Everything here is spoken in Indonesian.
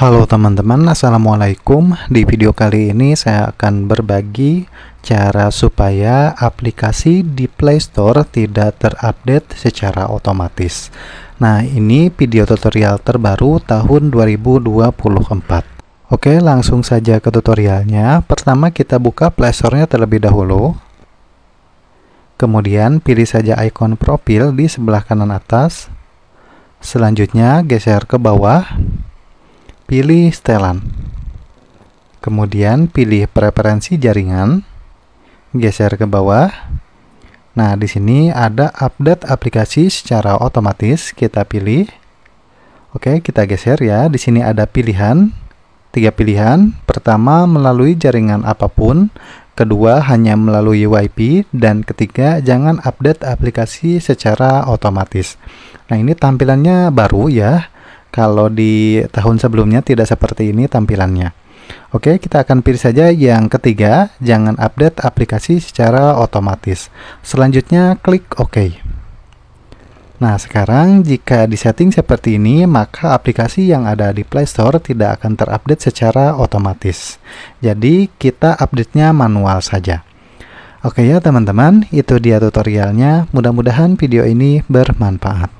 Halo teman-teman, Assalamualaikum Di video kali ini saya akan berbagi cara supaya aplikasi di Play Store tidak terupdate secara otomatis Nah ini video tutorial terbaru tahun 2024 Oke langsung saja ke tutorialnya Pertama kita buka Play Store-nya terlebih dahulu Kemudian pilih saja ikon profil di sebelah kanan atas Selanjutnya geser ke bawah pilih setelan. Kemudian pilih preferensi jaringan, geser ke bawah. Nah, di sini ada update aplikasi secara otomatis, kita pilih. Oke, kita geser ya. Di sini ada pilihan, tiga pilihan. Pertama, melalui jaringan apapun. Kedua, hanya melalui WiFi. Dan ketiga, jangan update aplikasi secara otomatis. Nah, ini tampilannya baru ya kalau di tahun sebelumnya tidak seperti ini tampilannya. Oke, kita akan pilih saja yang ketiga, jangan update aplikasi secara otomatis. Selanjutnya klik OK. Nah, sekarang jika disetting seperti ini, maka aplikasi yang ada di Play Store tidak akan terupdate secara otomatis. Jadi, kita update-nya manual saja. Oke ya teman-teman, itu dia tutorialnya. Mudah-mudahan video ini bermanfaat.